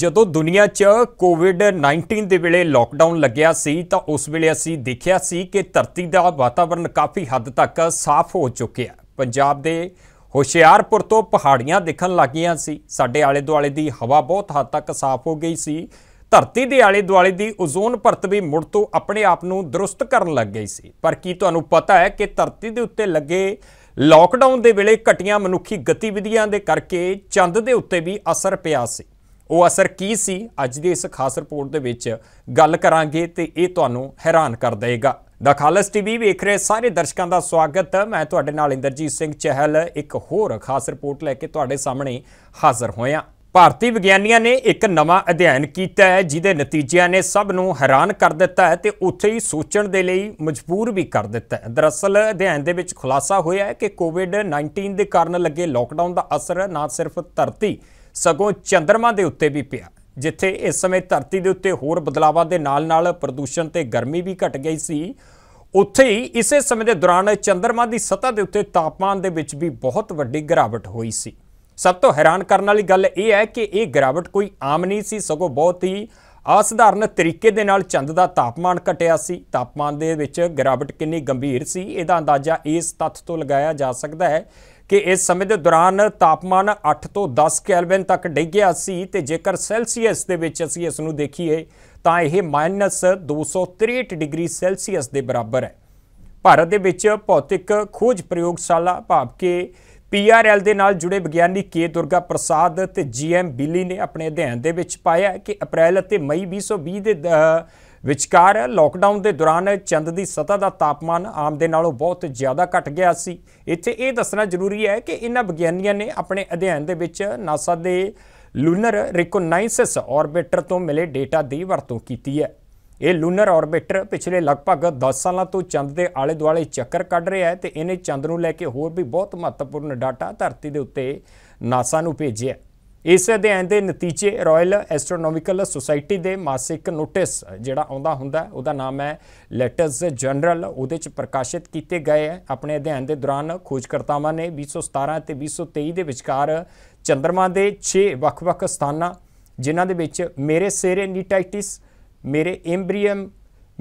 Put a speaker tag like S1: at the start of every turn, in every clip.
S1: ਜਦੋਂ ਦੁਨੀਆ 'ਚ ਕੋਵਿਡ-19 ਦੇ ਵੇਲੇ ਲਾਕਡਾਊਨ ਲੱਗਿਆ ਸੀ ਤਾਂ ਉਸ ਵੇਲੇ ਅਸੀਂ ਦੇਖਿਆ ਸੀ ਕਿ ਧਰਤੀ ਦਾ ਵਾਤਾਵਰਣ ਕਾਫੀ ਹੱਦ ਤੱਕ ਸਾਫ਼ ਹੋ ਚੁੱਕਿਆ ਪੰਜਾਬ ਦੇ ਹੁਸ਼ਿਆਰਪੁਰ ਤੋਂ ਪਹਾੜੀਆਂ ਦਿਖਣ ਲੱਗੀਆਂ ਸੀ ਸਾਡੇ ਆਲੇ ਦੁਆਲੇ ਦੀ ਹਵਾ ਬਹੁਤ ਹੱਦ ਤੱਕ ਸਾਫ਼ ਹੋ ਗਈ ਸੀ ਧਰਤੀ ਦੇ ਆਲੇ ਦੁਆਲੇ ਦੀ ਓਜ਼ੋਨ ਪਰਤ ਵੀ ਮੁੜ ਤੋਂ ਆਪਣੇ ਆਪ ਨੂੰ ਦਰੁਸਤ ਕਰਨ ਲੱਗ ਗਈ ਸੀ ਪਰ ਕੀ ਤੁਹਾਨੂੰ ਪਤਾ ਹੈ ਕਿ ਧਰਤੀ ਦੇ ਉੱਤੇ ਲੱਗੇ ਲਾਕਡਾਊਨ ਦੇ ਵੇਲੇ ਘਟੀਆਂ ਮਨੁੱਖੀ ਗਤੀਵਿਧੀਆਂ ਦੇ ਕਰਕੇ ਚੰਦ ਦੇ ਉੱਤੇ ਵੀ ਅਸਰ ਪਿਆ ਸੀ ਉਹ ਅਸਰ ਕੀ ਸੀ ਅੱਜ ਦੀ ਇਸ ਖਾਸ ਰਿਪੋਰਟ ਦੇ ਵਿੱਚ ਗੱਲ ਕਰਾਂਗੇ ਤੇ ਇਹ ਤੁਹਾਨੂੰ ਹੈਰਾਨ ਕਰ ਦੇਵੇਗਾ ਦਾ ਖਾਲਸ ਟੀਵੀ ਵੇਖ ਰਹੇ ਸਾਰੇ ਦਰਸ਼ਕਾਂ ਦਾ ਸਵਾਗਤ ਮੈਂ ਤੁਹਾਡੇ ਨਾਲ ਇੰਦਰਜੀਤ ਸਿੰਘ ਚਹਿਲ ਇੱਕ ਹੋਰ ਖਾਸ ਰਿਪੋਰਟ ਲੈ ਕੇ ਤੁਹਾਡੇ ਸਾਹਮਣੇ ਹਾਜ਼ਰ ਹੋਇਆ ਭਾਰਤੀ ਵਿਗਿਆਨੀਆਂ ਨੇ ਇੱਕ ਨਵਾਂ ਅਧਿਐਨ ਕੀਤਾ ਹੈ ਜਿਹਦੇ ਨਤੀਜਿਆਂ ਨੇ ਸਭ ਨੂੰ ਹੈਰਾਨ ਕਰ ਦਿੱਤਾ ਹੈ ਤੇ ਉੱਥੇ ਹੀ ਸੋਚਣ ਦੇ ਲਈ ਮਜਬੂਰ ਵੀ ਕਰ ਦਿੱਤਾ ਹੈ ਦਰਅਸਲ ਅਧਿਐਨ ਦੇ ਵਿੱਚ ਖੁਲਾਸਾ ਹੋਇਆ ਹੈ ਕਿ ਕੋਵਿਡ-19 ਦੇ ਕਾਰਨ ਲੱਗੇ ਲਾਕਡਾਊਨ ਦਾ ਅਸਰ ਨਾ ਸਿਰਫ ਧਰਤੀ ਸਗੋਂ ਚੰਦਰਮਾ ਦੇ ਉੱਤੇ ਵੀ ਪਿਆ ਜਿੱਥੇ ਇਸ ਸਮੇਂ ਧਰਤੀ ਦੇ ਉੱਤੇ ਹੋਰ ਬਦਲਾਵਾਂ ਦੇ ਨਾਲ-ਨਾਲ ਪ੍ਰਦੂਸ਼ਣ ਤੇ ਗਰਮੀ ਵੀ ਘਟ ਗਈ ਸੀ ਉੱਥੇ ਹੀ ਇਸੇ ਸਮੇਂ ਦੇ ਦੌਰਾਨ ਚੰਦਰਮਾ ਦੀ ਸਤ੍ਹਾ ਦੇ ਉੱਤੇ ਤਾਪਮਾਨ ਦੇ ਵਿੱਚ ਵੀ ਬਹੁਤ ਵੱਡੀ ਗਿਰਾਵਟ ਹੋਈ ਸੀ ਸਭ ਤੋਂ ਹੈਰਾਨ ਕਰਨ ਵਾਲੀ ਗੱਲ ਇਹ ਹੈ ਕਿ ਇਹ ਗਿਰਾਵਟ ਕੋਈ ਆਮ ਨਹੀਂ ਸੀ ਸਗੋਂ ਬਹੁਤ ਹੀ ਅਸਧਾਰਨ ਤਰੀਕੇ ਦੇ ਨਾਲ ਚੰਦ ਦਾ ਤਾਪਮਾਨ ਘਟਿਆ ਸੀ ਤਾਪਮਾਨ ਦੇ ਵਿੱਚ ਗਿਰਾਵਟ ਕਿੰਨੀ ਗੰਭੀਰ ਸੀ ਇਹਦਾ ਅੰਦਾਜ਼ਾ ਇਸ ਤੱਥ ਤੋਂ ਲਗਾਇਆ ਜਾ ਸਕਦਾ ਹੈ ਕਿ ਇਸ ਸਮੇਂ ਦੇ ਦੌਰਾਨ ਤਾਪਮਾਨ 8 ਤੋਂ 10 ਕੈਲਵਿਨ ਤੱਕ ਡਿੱਗਿਆ ਸੀ ਤੇ ਜੇਕਰ ਸੈਲਸੀਅਸ ਦੇ ਵਿੱਚ ਅਸੀਂ ਇਸ ਨੂੰ ਦੇਖੀਏ ਤਾਂ ਇਹ -263 ਡਿਗਰੀ ਸੈਲਸੀਅਸ ਦੇ ਬਰਾਬਰ ਹੈ ਭਾਰਤ ਦੇ ਵਿੱਚ ਭੌਤਿਕ ਖੋਜ ਪ੍ਰਯੋਗਸ਼ਾਲਾ ਭਾਵ ਕਿ ਪੀਆਰਐਲ ਦੇ ਨਾਲ ਜੁੜੇ ਵਿਗਿਆਨੀ ਕੇ ਦੁਰਗਾ ਪ੍ਰਸਾਦ ਤੇ ਜੀਐਮ ਬਿੱਲੀ ਨੇ ਆਪਣੇ ਅਧਿਐਨ ਦੇ ਵਿੱਚ ਪਾਇਆ ਕਿ ਅਪ੍ਰੈਲ ਅਤੇ ਮਈ 2020 ਦੇ ਵਿਚਕਾਰ ਲਾਕਡਾਊਨ ਦੇ ਦੌਰਾਨ ਚੰਦ ਦੀ ਸਤਹ ਦਾ ਤਾਪਮਾਨ ਆਮ ਦੇ ਨਾਲੋਂ ਬਹੁਤ ਜ਼ਿਆਦਾ ਘਟ ਗਿਆ ਸੀ ਇੱਥੇ ਇਹ ਦੱਸਣਾ ਜ਼ਰੂਰੀ ਹੈ ਕਿ ਇਹਨਾਂ ਵਿਗਿਆਨੀਆਂ ਨੇ ਆਪਣੇ ਅਧਿਐਨ ਦੇ ਵਿੱਚ ਨਾਸਾ ਦੇ ਲੂਨਰ ਰਿਕੋਗਨਾਈਸਿਸ ਆਰਬਿਟਰ ਤੋਂ ਮਿਲੇ ਡੇਟਾ ਦੀ ਵਰਤੋਂ ਕੀਤੀ ਹੈ ਇਹ ਲੂਨਰ ਆਰਬਿਟਰ ਪਿਛਲੇ ਲਗਭਗ 10 ਸਾਲਾਂ ਤੋਂ ਚੰਦ ਦੇ ਆਲੇ ਦੁਆਲੇ ਚੱਕਰ ਕੱਢ ਰਿਹਾ ਹੈ ਤੇ ਇਹਨੇ ਚੰਦ ਨੂੰ ਲੈ ਕੇ ਹੋਰ ਵੀ ਬਹੁਤ ਮਹੱਤਵਪੂਰਨ ਡਾਟਾ ਧਰਤੀ ਦੇ ਉੱਤੇ ਨਾਸਾ ਨੂੰ ਭੇਜਿਆ ਇਸ ਅਧਿਐਨ ਦੇ ਨਤੀਜੇ ਰਾਇਲ ਐਸਟ੍ਰੋਨੋਮਿਕਲ ਸੁਸਾਇਟੀ ਦੇ ਮਾਸਿਕ ਨੋਟਿਸ ਜਿਹੜਾ ਆਉਂਦਾ ਹੁੰਦਾ ਉਹਦਾ ਨਾਮ ਹੈ ਲੈਟਰਸ ਜਨਰਲ ਉਹਦੇ ਚ ਪ੍ਰਕਾਸ਼ਿਤ ਕੀਤੇ ਗਏ ਹੈ ਆਪਣੇ ਅਧਿਐਨ ਦੇ ਦੌਰਾਨ ਖੋਜਕਰਤਾਵਾਂ ਨੇ 2017 ਤੇ 2023 ਦੇ ਵਿਚਕਾਰ ਚੰਦਰਮਾ ਦੇ 6 ਵੱਖ-ਵੱਖ ਸਥਾਨਾਂ ਜਿਨ੍ਹਾਂ ਦੇ ਵਿੱਚ ਮੇਰੇ ਸੇਰੇ ਨੀਟਾਈਟਿਸ ਮੇਰੇ ਐਮਬ੍ਰੀਅਮ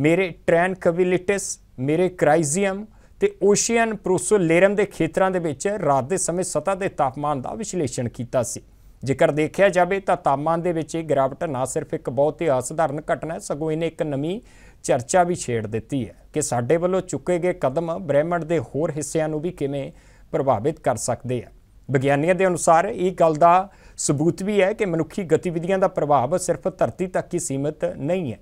S1: ਮੇਰੇ ਟ੍ਰੈਨ ਕਵਿਲਿਟਿਸ ਮੇਰੇ ਕ੍ਰਾਈਜ਼ੀਅਮ ਤੇ ਓਸ਼ੀਅਨ ਪ੍ਰੋਸੋਲੇਰਮ ਦੇ ਖੇਤਰਾਂ ਦੇ ਵਿੱਚ ਰਾਤ ਦੇ ਸਮੇਂ ਸਤਹ ਦੇ ਤਾਪਮਾਨ ਦਾ ਵਿਸ਼ਲੇਸ਼ਣ ਕੀਤਾ ਸੀ ਜੇਕਰ ਦੇਖਿਆ ਜਾਵੇ ਤਾਂ ਤਾਪਮਾਨ ਦੇ ਵਿੱਚ ਇਹ ਗਿਰਾਵਟ ਨਾ ਸਿਰਫ ਇੱਕ ਬਹੁਤ ਹੀ ਅਸਧਾਰਨ ਘਟਨਾ ਹੈ ਸਗੋਂ ਇਹਨੇ ਇੱਕ ਨਵੀਂ ਚਰਚਾ ਵੀ ਛੇੜ ਦਿੱਤੀ ਹੈ ਕਿ ਸਾਡੇ ਵੱਲੋਂ ਚੁੱਕੇ ਗਏ ਕਦਮ ਬ੍ਰਹਿਮੰਡ ਦੇ ਹੋਰ ਹਿੱਸਿਆਂ ਨੂੰ ਵੀ ਕਿਵੇਂ ਪ੍ਰਭਾਵਿਤ ਕਰ ਸਕਦੇ ਆ ਵਿਗਿਆਨੀਆਂ ਦੇ ਅਨੁਸਾਰ ਇਹ ਗੱਲ ਦਾ ਸਬੂਤ ਵੀ ਹੈ ਕਿ ਮਨੁੱਖੀ ਗਤੀਵਿਧੀਆਂ ਦਾ ਪ੍ਰਭਾਵ ਸਿਰਫ ਧਰਤੀ ਤੱਕ ਹੀ ਸੀਮਿਤ ਨਹੀਂ ਹੈ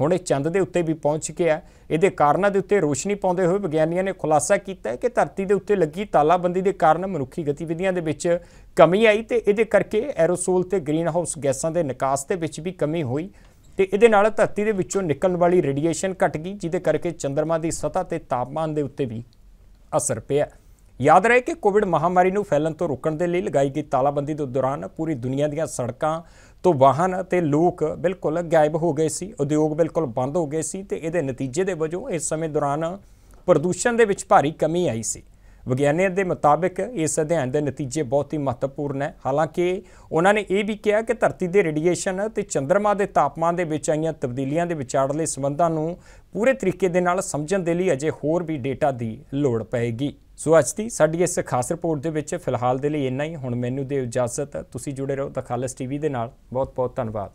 S1: ਹੁਣ ਇਹ ਚੰਦ ਦੇ ਉੱਤੇ ਵੀ ਪਹੁੰਚ ਗਿਆ ਇਹਦੇ ਕਾਰਨਾਂ ਦੇ ਉੱਤੇ ਰੋਸ਼ਨੀ ਪਾਉਂਦੇ ਹੋਏ ਵਿਗਿਆਨੀਆਂ ਨੇ ਖੁਲਾਸਾ ਕੀਤਾ ਹੈ ਕਿ ਧਰਤੀ ਦੇ ਉੱਤੇ ਲੱਗੀ ਤਾਲਾਬੰਦੀ ਦੇ ਕਾਰਨ ਮਨੁੱਖੀ ਗਤੀਵਿਧੀਆਂ ਦੇ ਵਿੱਚ ਕਮੀ ਆਈ ਤੇ ਇਹਦੇ ਕਰਕੇ ਐਰੋਸੋਲ ਤੇ ਗ੍ਰੀਨ ਹਾਊਸ ਗੈਸਾਂ ਦੇ ਨਿਕਾਸ ਦੇ ਵਿੱਚ ਵੀ ਕਮੀ ਹੋਈ ਤੇ ਇਹਦੇ ਨਾਲ ਧਰਤੀ ਦੇ ਵਿੱਚੋਂ ਨਿਕਲਣ ਵਾਲੀ ਰੇਡੀਏਸ਼ਨ ਘਟ ਗਈ ਜਿਹਦੇ ਕਰਕੇ ਚੰਦਰਮਾ ਦੀ ਸਤ੍ਹਾ ਤੇ ਤਾਪਮਾਨ ਦੇ ਉੱਤੇ ਵੀ ਅਸਰ ਪਿਆ ਯਾਦ ਰਹੇ ਕਿ ਕੋਵਿਡ ਮਹਾਮਾਰੀ ਨੂੰ ਫੈਲਣ ਤੋਂ ਰੋਕਣ ਦੇ ਲਈ ਲਗਾਈ ਗਈ ਤਾਲਾਬੰਦੀ ਦੇ ਦੌਰਾਨ ਪੂਰੀ ਦੁਨੀਆ ਦੀਆਂ ਸੜਕਾਂ ਤੋਂ ਵਾਹਨ ਅਤੇ ਲੋਕ ਬਿਲਕੁਲ ਗਾਇਬ ਹੋ ਗਏ ਸੀ ਉਦਯੋਗ ਬਿਲਕੁਲ ਬੰਦ ਹੋ ਗਏ ਸੀ ਤੇ ਇਹਦੇ ਨਤੀਜੇ ਦੇ ਵਜੋਂ ਇਸ ਸਮੇਂ ਦੌਰਾਨ ਪ੍ਰਦੂਸ਼ਣ ਦੇ ਵਿੱਚ ਭਾਰੀ ਕਮੀ ਆਈ ਸੀ ਵਿਗਿਆਨੀਆਂ ਦੇ ਮੁਤਾਬਕ ਇਸ ਅਧਿਐਨ ਦੇ ਨਤੀਜੇ ਬਹੁਤ ਹੀ ਮਹੱਤਵਪੂਰਨ ਹੈ ਹਾਲਾਂਕਿ ਉਹਨਾਂ ਨੇ ਇਹ ਵੀ ਕਿਹਾ ਕਿ ਧਰਤੀ ਦੇ ਰੇਡੀਏਸ਼ਨ ਤੇ ਚੰ드ਰਮਾ ਦੇ ਤਾਪਮਾਨ ਦੇ ਵਿੱਚ ਆਈਆਂ ਤਬਦੀਲੀਆਂ ਦੇ ਵਿਚਾਰਲੇ ਸੰਬੰਧਾਂ ਨੂੰ ਪੂਰੇ ਤਰੀਕੇ ਦੇ ਨਾਲ ਸਮਝਣ ਦੇ ਲਈ ਅਜੇ ਹੋਰ ਵੀ ਡੇਟਾ ਦੀ ਲੋੜ ਪਏਗੀ ਸੋ ਅੱਜ ਦੀ ਸਾਡੀ ਇਸ ਖਾਸ ਰਿਪੋਰਟ ਦੇ ਵਿੱਚ ਫਿਲਹਾਲ ਦੇ ਲਈ ਇੰਨਾ ਹੀ ਹੁਣ ਮੈਨੂੰ ਦੇ ਇਜਾਜ਼ਤ ਤੁਸੀਂ ਜੁੜੇ ਰਹੋ ਤਾਂ ਖਾਲਸ ਟੀਵੀ ਦੇ ਨਾਲ ਬਹੁਤ ਬਹੁਤ ਧੰਨਵਾਦ